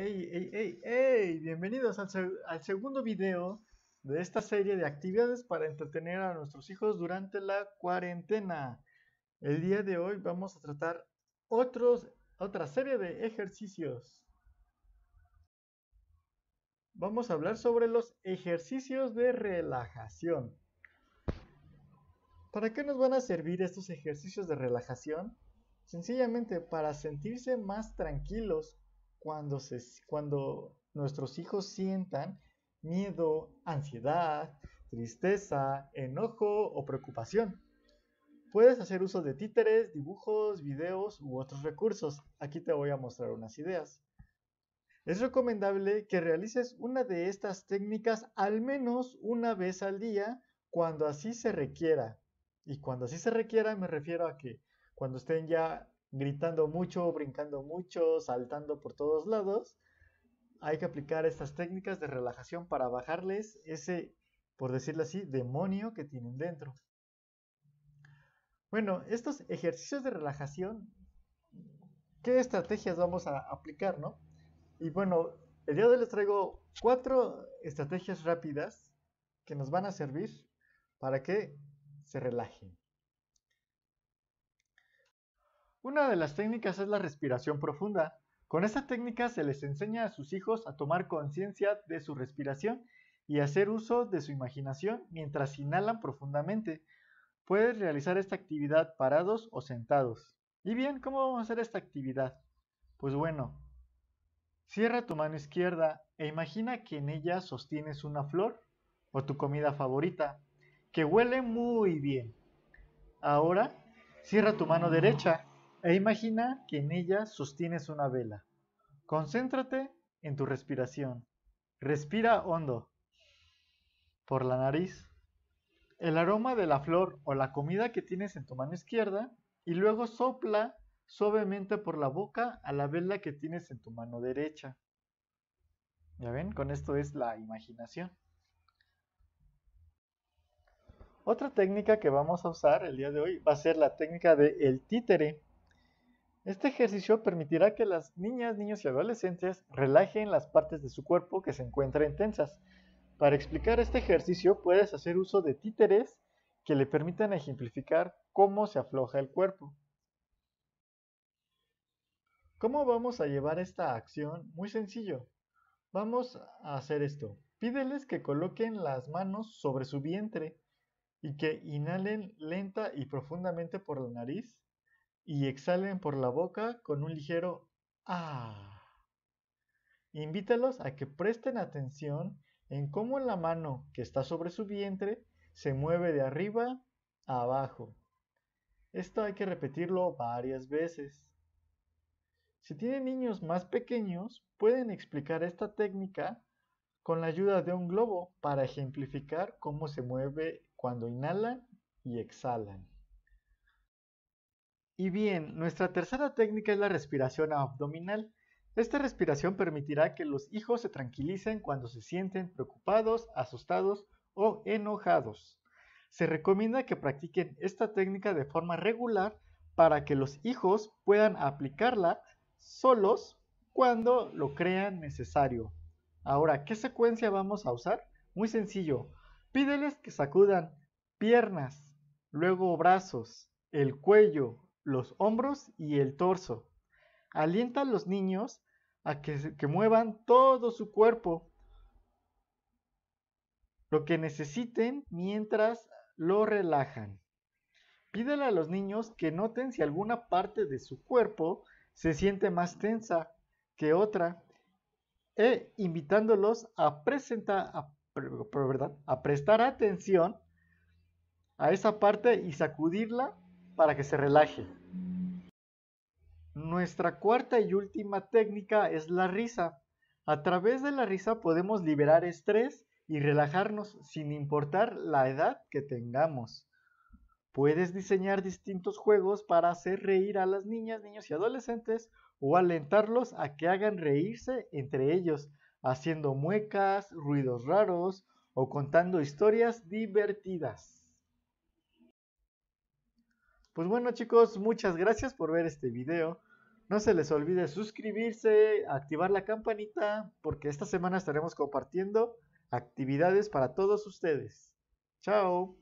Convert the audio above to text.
¡Ey, ey, ey, ey! bienvenidos al, segundo video de esta serie de actividades para entretener a nuestros hijos durante la cuarentena. El día de hoy vamos a tratar otros, otra serie de ejercicios. Vamos a hablar sobre los ejercicios de relajación. ¿Para qué nos van a servir estos ejercicios de relajación? Sencillamente para sentirse más tranquilos cuando, nuestros hijos sientan miedo, ansiedad, tristeza, enojo o preocupación. Puedes hacer uso de títeres, dibujos, videos u otros recursos. Aquí te voy a mostrar unas ideas. Es recomendable que realices una de estas técnicas al menos una vez al día cuando así se requiera. Y cuando así se requiera me refiero a que cuando estén ya gritando mucho, brincando mucho, saltando por todos lados. Hay que aplicar estas técnicas de relajación para bajarles ese, por decirlo así, demonio que tienen dentro. Bueno, estos ejercicios de relajación, ¿qué estrategias vamos a aplicar, Y bueno, el día de hoy les traigo cuatro estrategias rápidas que nos van a servir para que se relajen. Una de las técnicas es la respiración profunda. Con esta técnica se les enseña a sus hijos a tomar conciencia de su respiración y hacer uso de su imaginación mientras inhalan profundamente. Puedes realizar esta actividad parados o sentados. Y bien, ¿cómo vamos a hacer esta actividad? Pues bueno, cierra tu mano izquierda e imagina que en ella sostienes una flor o tu comida favorita, que huele muy bien. Ahora, cierra tu mano derecha e imagina que en ella sostienes una vela. Concéntrate en tu respiración. Respira hondo por la nariz. El aroma de la flor o la comida que tienes en tu mano izquierda y luego sopla suavemente por la boca a la vela que tienes en tu mano derecha. Ya ven, con esto es la imaginación. Otra técnica que vamos a usar el día de hoy va a ser la técnica del el títere. Este ejercicio permitirá que las niñas, niños y adolescentes relajen las partes de su cuerpo que se encuentran tensas. Para explicar este ejercicio puedes hacer uso de títeres que le permitan ejemplificar cómo se afloja el cuerpo. ¿Cómo vamos a llevar esta acción? Muy sencillo. Vamos a hacer esto. Pídeles que coloquen las manos sobre su vientre y que inhalen lenta y profundamente por la nariz y exhalen por la boca con un ligero ah. Invítalos a que presten atención en cómo la mano que está sobre su vientre se mueve de arriba a abajo. Esto hay que repetirlo varias veces. Si tienen niños más pequeños, pueden explicar esta técnica con la ayuda de un globo para ejemplificar cómo se mueve cuando inhalan y exhalan. Y bien, nuestra tercera técnica es la respiración abdominal. Esta respiración permitirá que los hijos se tranquilicen cuando se sienten preocupados, asustados o enojados. Se recomienda que practiquen esta técnica de forma regular para que los hijos puedan aplicarla solos cuando lo crean necesario. Ahora, ¿qué secuencia vamos a usar? Muy sencillo. Pídeles que sacudan piernas, luego brazos, el cuello, los hombros y el torso. Alienta a los niños a que, muevan todo su cuerpo, lo que necesiten mientras lo relajan. Pídele a los niños que noten si alguna parte de su cuerpo se siente más tensa que otra e invitándolos a, a prestar atención a esa parte y sacudirla para que se relaje. Nuestra cuarta y última técnica es la risa. A través de la risa podemos liberar estrés y relajarnos sin importar la edad que tengamos. Puedes diseñar distintos juegos para hacer reír a las niñas, niños y adolescentes o alentarlos a que hagan reírse entre ellos, haciendo muecas, ruidos raros o contando historias divertidas. Pues bueno chicos, muchas gracias por ver este video. No se les olvide suscribirse, activar la campanita, porque esta semana estaremos compartiendo actividades para todos ustedes. Chao.